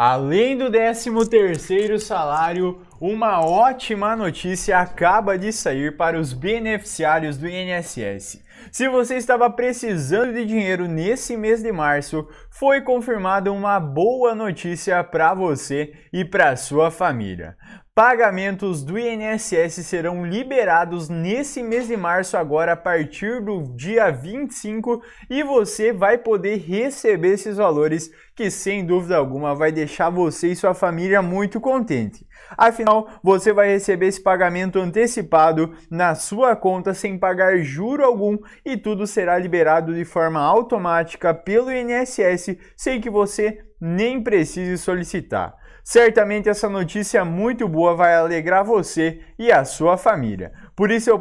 Além do 13º salário, uma ótima notícia acaba de sair para os beneficiários do INSS. Se você estava precisando de dinheiro nesse mês de março, foi confirmada uma boa notícia para você e para sua família. Pagamentos do INSS serão liberados nesse mês de março agora a partir do dia 25 e você vai poder receber esses valores que sem dúvida alguma vai deixar você e sua família muito contente. Afinal, você vai receber esse pagamento antecipado na sua conta sem pagar juro algum e tudo será liberado de forma automática pelo INSS sem que você nem precise solicitar. Certamente essa notícia muito boa vai alegrar você e a sua família. Por isso eu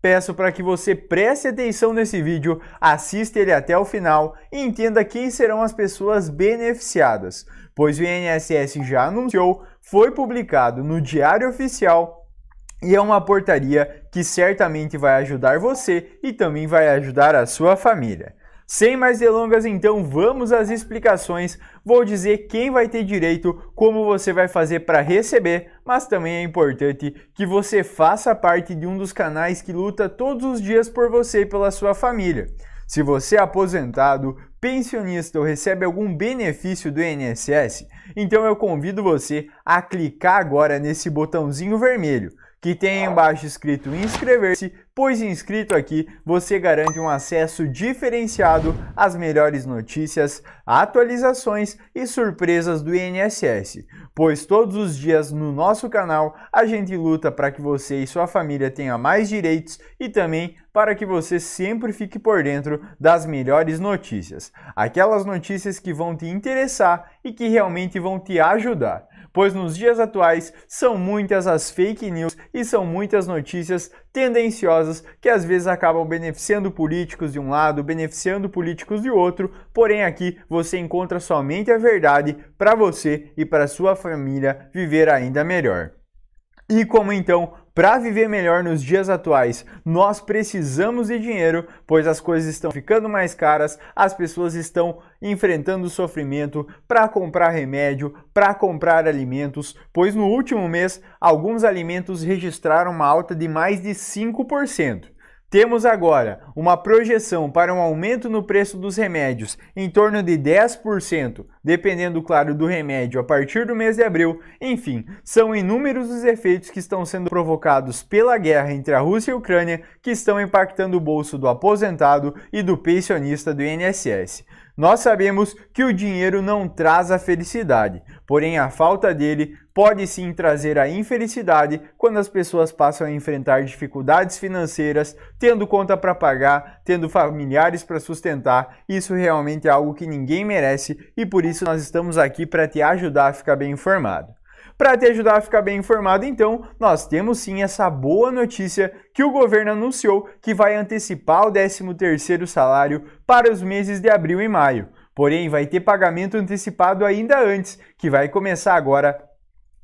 peço para que você preste atenção nesse vídeo, assista ele até o final e entenda quem serão as pessoas beneficiadas, pois o INSS já anunciou, foi publicado no Diário Oficial e é uma portaria que certamente vai ajudar você e também vai ajudar a sua família. Sem mais delongas, então vamos às explicações. Vou dizer quem vai ter direito, como você vai fazer para receber, mas também é importante que você faça parte de um dos canais que luta todos os dias por você e pela sua família. Se você é aposentado, pensionista ou recebe algum benefício do INSS, então eu convido você a clicar agora nesse botãozinho vermelho que tem embaixo escrito inscrever-se, pois inscrito aqui você garante um acesso diferenciado às melhores notícias, atualizações e surpresas do INSS, pois todos os dias no nosso canal a gente luta para que você e sua família tenha mais direitos e também para que você sempre fique por dentro das melhores notícias, aquelas notícias que vão te interessar e que realmente vão te ajudar pois nos dias atuais são muitas as fake news e são muitas notícias tendenciosas que às vezes acabam beneficiando políticos de um lado, beneficiando políticos de outro, porém aqui você encontra somente a verdade para você e para sua família viver ainda melhor. E como então, para viver melhor nos dias atuais, nós precisamos de dinheiro, pois as coisas estão ficando mais caras, as pessoas estão enfrentando sofrimento para comprar remédio, para comprar alimentos, pois no último mês alguns alimentos registraram uma alta de mais de 5%. Temos agora uma projeção para um aumento no preço dos remédios em torno de 10%, dependendo, claro, do remédio a partir do mês de abril. Enfim, são inúmeros os efeitos que estão sendo provocados pela guerra entre a Rússia e a Ucrânia que estão impactando o bolso do aposentado e do pensionista do INSS. Nós sabemos que o dinheiro não traz a felicidade, porém a falta dele pode sim trazer a infelicidade quando as pessoas passam a enfrentar dificuldades financeiras, tendo conta para pagar, tendo familiares para sustentar. Isso realmente é algo que ninguém merece e por isso nós estamos aqui para te ajudar a ficar bem informado. Para te ajudar a ficar bem informado, então, nós temos sim essa boa notícia que o governo anunciou que vai antecipar o 13º salário para os meses de abril e maio. Porém, vai ter pagamento antecipado ainda antes, que vai começar agora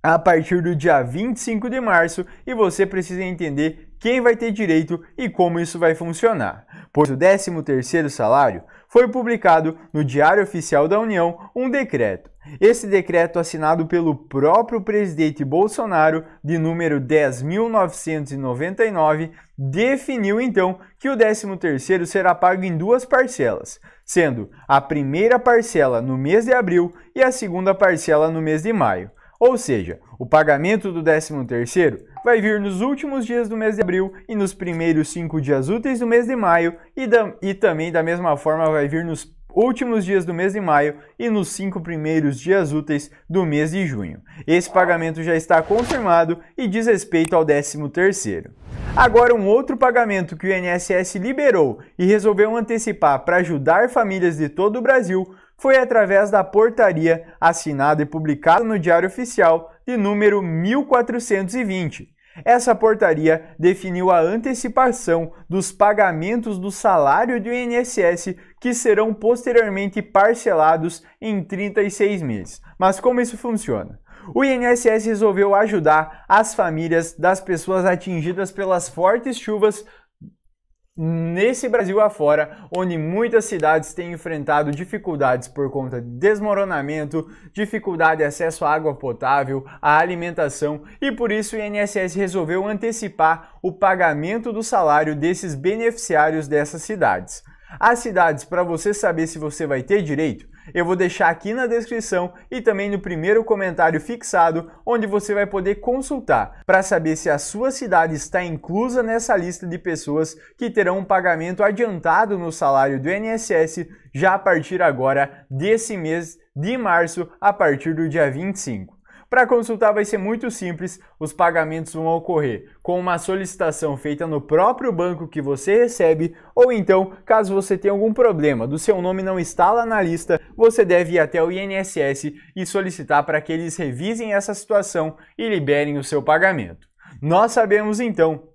a partir do dia 25 de março e você precisa entender quem vai ter direito e como isso vai funcionar pois o 13º salário foi publicado no Diário Oficial da União um decreto. Esse decreto assinado pelo próprio presidente Bolsonaro, de número 10.999, definiu então que o 13º será pago em duas parcelas, sendo a primeira parcela no mês de abril e a segunda parcela no mês de maio. Ou seja, o pagamento do 13º vai vir nos últimos dias do mês de abril e nos primeiros 5 dias úteis do mês de maio e, da, e também da mesma forma vai vir nos últimos dias do mês de maio e nos cinco primeiros dias úteis do mês de junho. Esse pagamento já está confirmado e diz respeito ao 13º. Agora, um outro pagamento que o INSS liberou e resolveu antecipar para ajudar famílias de todo o Brasil foi através da portaria assinada e publicada no Diário Oficial de número 1420. Essa portaria definiu a antecipação dos pagamentos do salário do INSS que serão posteriormente parcelados em 36 meses. Mas como isso funciona? o INSS resolveu ajudar as famílias das pessoas atingidas pelas fortes chuvas nesse Brasil afora, onde muitas cidades têm enfrentado dificuldades por conta de desmoronamento, dificuldade de acesso à água potável, à alimentação, e por isso o INSS resolveu antecipar o pagamento do salário desses beneficiários dessas cidades. As cidades, para você saber se você vai ter direito, eu vou deixar aqui na descrição e também no primeiro comentário fixado, onde você vai poder consultar para saber se a sua cidade está inclusa nessa lista de pessoas que terão um pagamento adiantado no salário do INSS já a partir agora desse mês de março, a partir do dia 25. Para consultar vai ser muito simples, os pagamentos vão ocorrer com uma solicitação feita no próprio banco que você recebe, ou então, caso você tenha algum problema do seu nome não está lá na lista, você deve ir até o INSS e solicitar para que eles revisem essa situação e liberem o seu pagamento. Nós sabemos então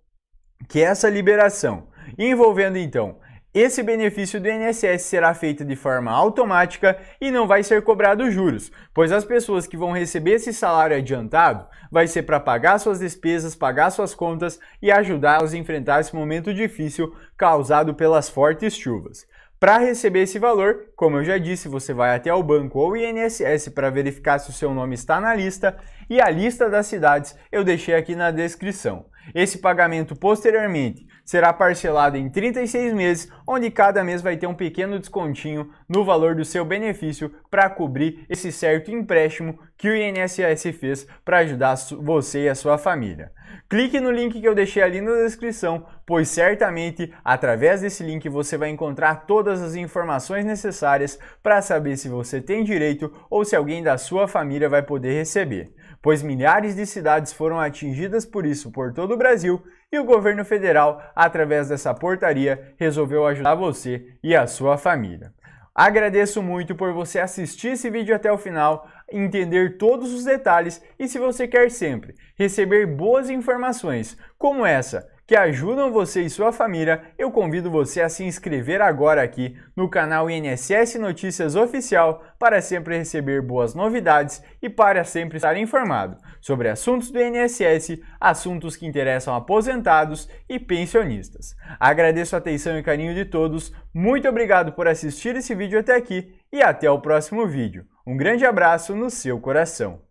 que essa liberação envolvendo então esse benefício do INSS será feito de forma automática e não vai ser cobrado juros, pois as pessoas que vão receber esse salário adiantado vai ser para pagar suas despesas, pagar suas contas e ajudá-los a enfrentar esse momento difícil causado pelas fortes chuvas. Para receber esse valor, como eu já disse, você vai até o banco ou INSS para verificar se o seu nome está na lista e a lista das cidades eu deixei aqui na descrição. Esse pagamento posteriormente será parcelado em 36 meses, onde cada mês vai ter um pequeno descontinho no valor do seu benefício para cobrir esse certo empréstimo que o INSS fez para ajudar você e a sua família. Clique no link que eu deixei ali na descrição, pois certamente através desse link você vai encontrar todas as informações necessárias áreas para saber se você tem direito ou se alguém da sua família vai poder receber, pois milhares de cidades foram atingidas por isso por todo o Brasil e o governo federal, através dessa portaria, resolveu ajudar você e a sua família. Agradeço muito por você assistir esse vídeo até o final, entender todos os detalhes e se você quer sempre receber boas informações como essa que ajudam você e sua família, eu convido você a se inscrever agora aqui no canal INSS Notícias Oficial para sempre receber boas novidades e para sempre estar informado sobre assuntos do INSS, assuntos que interessam aposentados e pensionistas. Agradeço a atenção e carinho de todos, muito obrigado por assistir esse vídeo até aqui e até o próximo vídeo. Um grande abraço no seu coração.